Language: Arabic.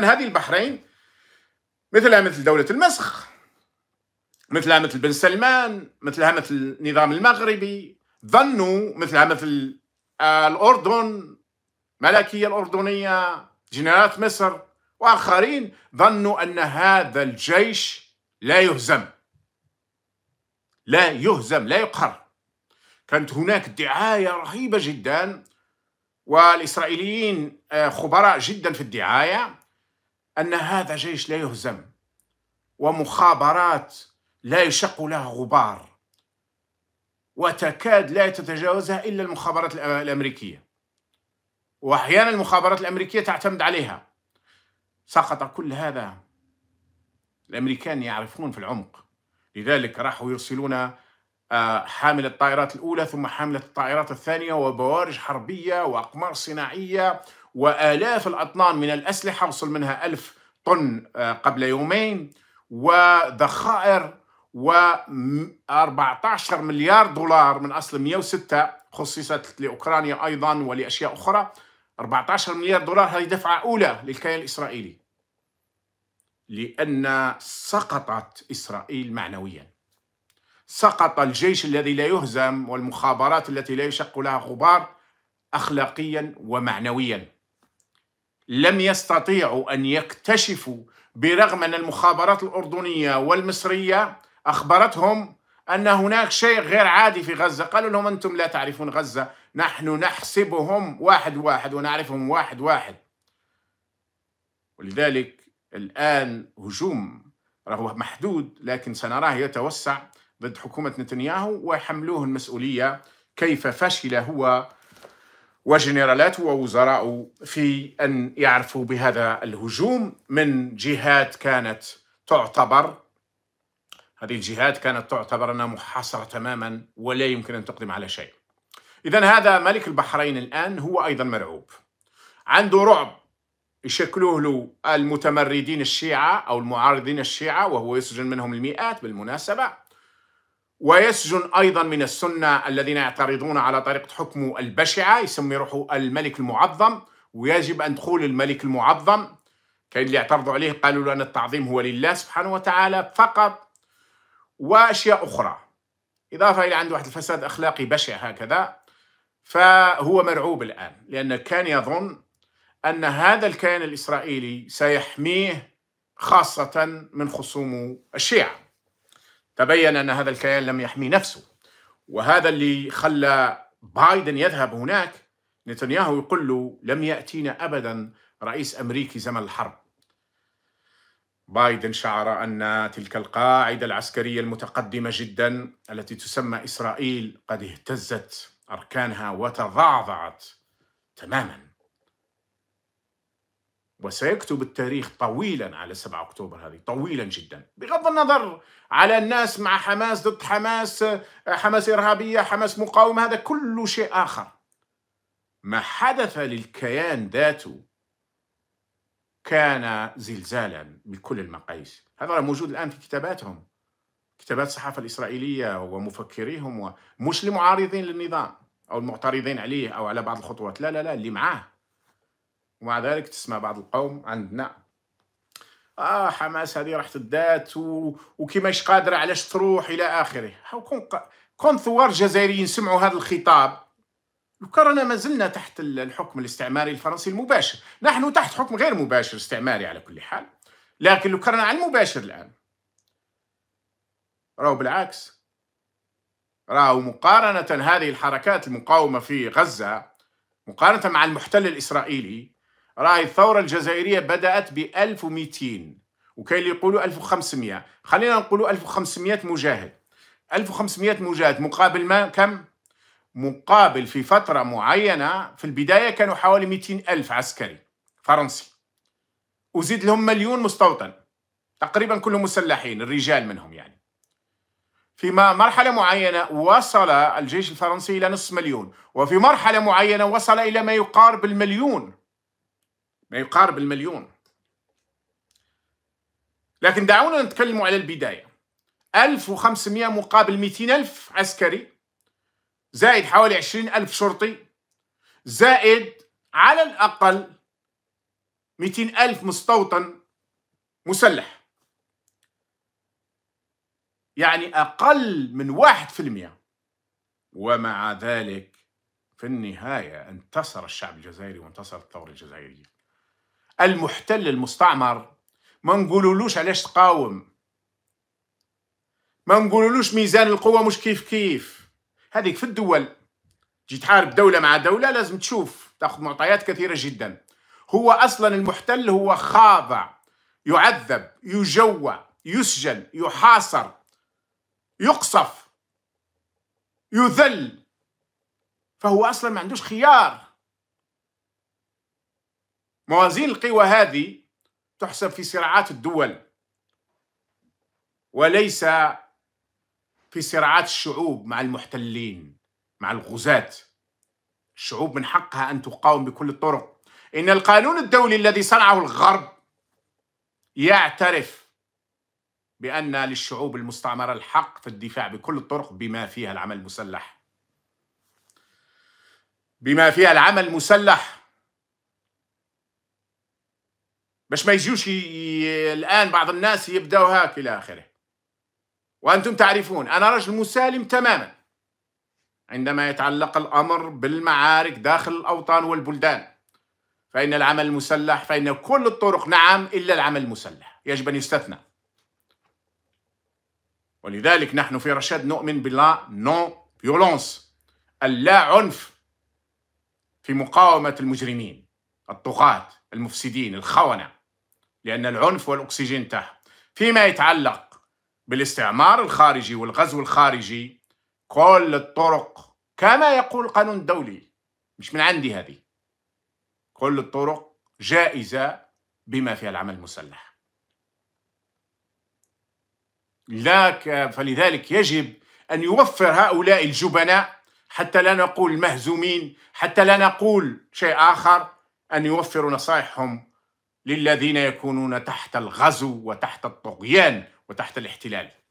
هذه البحرين مثلها مثل دولة المسخ مثلها مثل بن سلمان مثلها مثل النظام المغربي ظنوا مثلها مثل آه، الأردن ملكية الأردنية جنرالات مصر وآخرين ظنوا أن هذا الجيش لا يهزم لا يهزم لا يقهر كانت هناك دعاية رهيبة جدا والإسرائيليين آه، خبراء جدا في الدعاية أن هذا جيش لا يهزم ومخابرات لا يشق لها غبار وتكاد لا تتجاوزها إلا المخابرات الأمريكية وأحيانا المخابرات الأمريكية تعتمد عليها سقط كل هذا الأمريكان يعرفون في العمق لذلك راحوا يرسلون آه، حامل الطائرات الأولى ثم حاملة الطائرات الثانية وبوارج حربية وأقمار صناعية وآلاف الأطنان من الأسلحة وصل منها ألف طن آه، قبل يومين وذخائر و14 مليار دولار من أصل 106 خصصت لأوكرانيا أيضا ولأشياء أخرى 14 مليار دولار هذه دفعة أولى للكيان الإسرائيلي لأن سقطت إسرائيل معنوياً سقط الجيش الذي لا يهزم والمخابرات التي لا يشق لها غبار اخلاقيا ومعنويا لم يستطيعوا ان يكتشفوا برغم ان المخابرات الاردنيه والمصريه اخبرتهم ان هناك شيء غير عادي في غزه قالوا لهم انتم لا تعرفون غزه نحن نحسبهم واحد واحد ونعرفهم واحد واحد ولذلك الان هجوم رغم محدود لكن سنراه يتوسع ضد حكومة نتنياهو وحملوه المسؤولية كيف فشل هو وجنرالاته ووزراءه في أن يعرفوا بهذا الهجوم من جهات كانت تعتبر هذه الجهات كانت تعتبر أنها محاصرة تماما ولا يمكن أن تقدم على شيء إذا هذا ملك البحرين الآن هو أيضا مرعوب عنده رعب يشكلوه له المتمردين الشيعة أو المعارضين الشيعة وهو يسجن منهم المئات بالمناسبة ويسجن أيضا من السنة الذين يعترضون على طريقة حكمه البشعة يسمي روحه الملك المعظم ويجب أن تقول الملك المعظم كاين اللي يعترضوا عليه قالوا له أن التعظيم هو لله سبحانه وتعالى فقط وأشياء أخرى إضافة إلى عنده واحد الفساد أخلاقي بشع هكذا فهو مرعوب الآن لأن كان يظن أن هذا الكيان الإسرائيلي سيحميه خاصة من خصومه الشيعة تبين أن هذا الكيان لم يحمي نفسه وهذا اللي خلى بايدن يذهب هناك نتنياهو يقول له لم يأتينا أبدا رئيس أمريكي زمن الحرب بايدن شعر أن تلك القاعدة العسكرية المتقدمة جدا التي تسمى إسرائيل قد اهتزت أركانها وتضعضعت تماما وسيكتب التاريخ طويلا على 7 اكتوبر هذه طويلا جدا بغض النظر على الناس مع حماس ضد حماس حماس ارهابيه حماس مقاومه هذا كل شيء اخر ما حدث للكيان ذاته كان زلزالا بكل المقاييس هذا موجود الان في كتاباتهم كتابات الصحافه الاسرائيليه ومفكريهم ومش المعارضين للنظام او المعترضين عليه او على بعض الخطوات لا لا لا اللي معاه ومع ذلك تسمع بعض القوم عندنا اه حماس هذه راح تدات و... وكيماش قادره علاش تروح الى اخره كون كون ثوار جزائريين سمعوا هذا الخطاب وكرنا ما زلنا تحت الحكم الاستعماري الفرنسي المباشر نحن تحت حكم غير مباشر استعماري على كل حال لكن لو كرنا على المباشر الان راهو بالعكس راهو مقارنة هذه الحركات المقاومة في غزة مقارنة مع المحتل الإسرائيلي راهي الثورة الجزائرية بدأت ب 1200 وكاين اللي يقولوا 1500 خلينا نقولوا 1500 مجاهد 1500 مجاهد مقابل ما كم مقابل في فترة معينة في البداية كانوا حوالي 200 ألف عسكري فرنسي وزيد لهم مليون مستوطن تقريبا كلهم مسلحين الرجال منهم يعني فيما مرحلة معينة وصل الجيش الفرنسي إلى نصف مليون وفي مرحلة معينة وصل إلى ما يقارب المليون ما يعني يقارب المليون لكن دعونا نتكلم على البداية 1500 مقابل 200 ألف عسكري زائد حوالي 20 ألف شرطي زائد على الأقل 200 ألف مستوطن مسلح يعني أقل من 1% ومع ذلك في النهاية انتصر الشعب الجزائري وانتصرت الثورة الجزائرية المحتل المستعمر ما نقولولوش علاش تقاوم ما نقولولوش ميزان القوه مش كيف كيف هذيك في الدول تجي تحارب دوله مع دوله لازم تشوف تاخذ معطيات كثيره جدا هو اصلا المحتل هو خاضع يعذب يجوع يسجن يحاصر يقصف يذل فهو اصلا ما عندوش خيار موازين القوى هذه تحسب في صراعات الدول وليس في صراعات الشعوب مع المحتلين مع الغزاة الشعوب من حقها أن تقاوم بكل الطرق إن القانون الدولي الذي صنعه الغرب يعترف بأن للشعوب المستعمرة الحق في الدفاع بكل الطرق بما فيها العمل المسلح بما فيها العمل المسلح باش ما يجوش ي... الان بعض الناس يبداو هاك الى اخره وانتم تعرفون انا رجل مسالم تماما عندما يتعلق الامر بالمعارك داخل الاوطان والبلدان فان العمل المسلح فان كل الطرق نعم الا العمل المسلح يجب ان يستثنى ولذلك نحن في رشاد نؤمن بلا نون فيولونس اللا عنف في مقاومه المجرمين الطغاه المفسدين الخونه لأن العنف والأكسجين انتهى فيما يتعلق بالاستعمار الخارجي والغزو الخارجي كل الطرق كما يقول القانون الدولي مش من عندي هذه كل الطرق جائزة بما فيها العمل المسلح لك فلذلك يجب أن يوفر هؤلاء الجبناء حتى لا نقول مهزومين حتى لا نقول شيء آخر أن يوفروا نصائحهم للذين يكونون تحت الغزو وتحت الطغيان وتحت الاحتلال